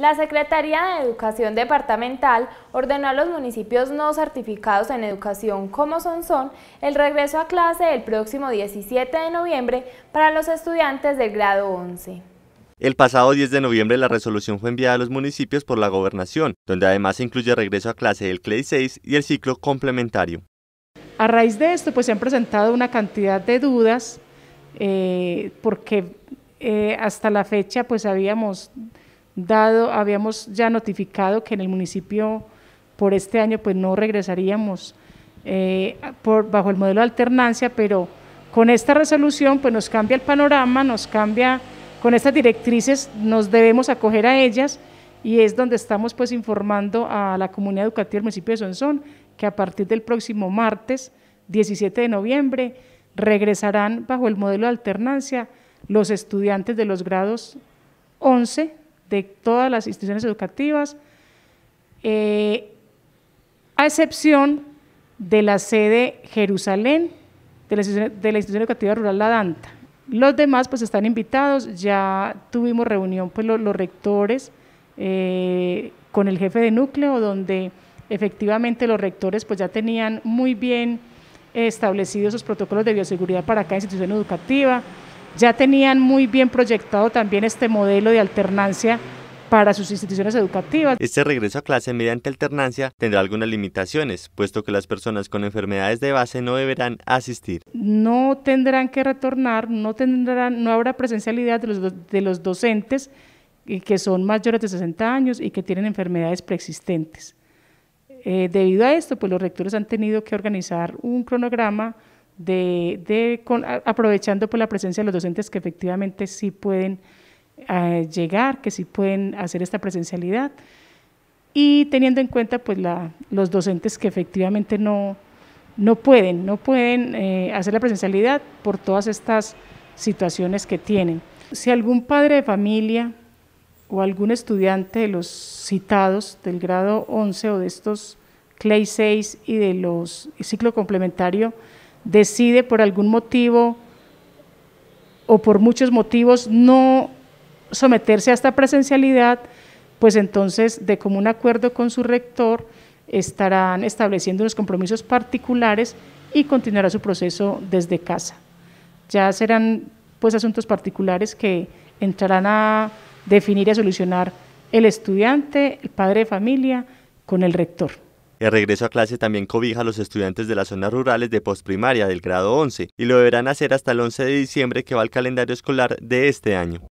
La Secretaría de Educación Departamental ordenó a los municipios no certificados en educación como son son el regreso a clase el próximo 17 de noviembre para los estudiantes del grado 11. El pasado 10 de noviembre la resolución fue enviada a los municipios por la gobernación, donde además se incluye regreso a clase del CLEI 6 y el ciclo complementario. A raíz de esto pues se han presentado una cantidad de dudas eh, porque eh, hasta la fecha pues habíamos dado, habíamos ya notificado que en el municipio por este año pues no regresaríamos eh, bajo el modelo de alternancia, pero con esta resolución pues nos cambia el panorama, nos cambia, con estas directrices nos debemos acoger a ellas y es donde estamos pues informando a la comunidad educativa del municipio de Sonzón, que a partir del próximo martes 17 de noviembre regresarán bajo el modelo de alternancia los estudiantes de los grados 11, de todas las instituciones educativas, eh, a excepción de la sede Jerusalén, de la, institución educativa rural La Danta. Los demás pues están invitados, ya tuvimos reunión pues los, rectores eh, con el jefe de núcleo, donde efectivamente los rectores pues ya tenían muy bien establecidos esos protocolos de bioseguridad para cada institución educativa, ya tenían muy bien proyectado también este modelo de alternancia para sus instituciones educativas. Este regreso a clase mediante alternancia tendrá algunas limitaciones, puesto que las personas con enfermedades de base no deberán asistir. No tendrán que retornar, no, tendrán, no habrá presencialidad de los, de los docentes eh, que son mayores de 60 años y que tienen enfermedades preexistentes. Eh, debido a esto, pues los rectores han tenido que organizar un cronograma de, aprovechando por pues, la presencia de los docentes que efectivamente sí pueden eh, llegar, que sí pueden hacer esta presencialidad y teniendo en cuenta pues la, los docentes que efectivamente no, no pueden, no pueden eh, hacer la presencialidad por todas estas situaciones que tienen. Si algún padre de familia o algún estudiante de los citados del grado 11 o de estos clay 6 y de los ciclo complementario decide por algún motivo o por muchos motivos no someterse a esta presencialidad, pues entonces de común acuerdo con su rector estarán estableciendo los compromisos particulares y continuará su proceso desde casa. Ya serán pues asuntos particulares que entrarán a definir y a solucionar el estudiante, el padre de familia, con el rector. El regreso a clase también cobija a los estudiantes de las zonas rurales de postprimaria del grado 11 y lo deberán hacer hasta el 11 de diciembre que va al calendario escolar de este año.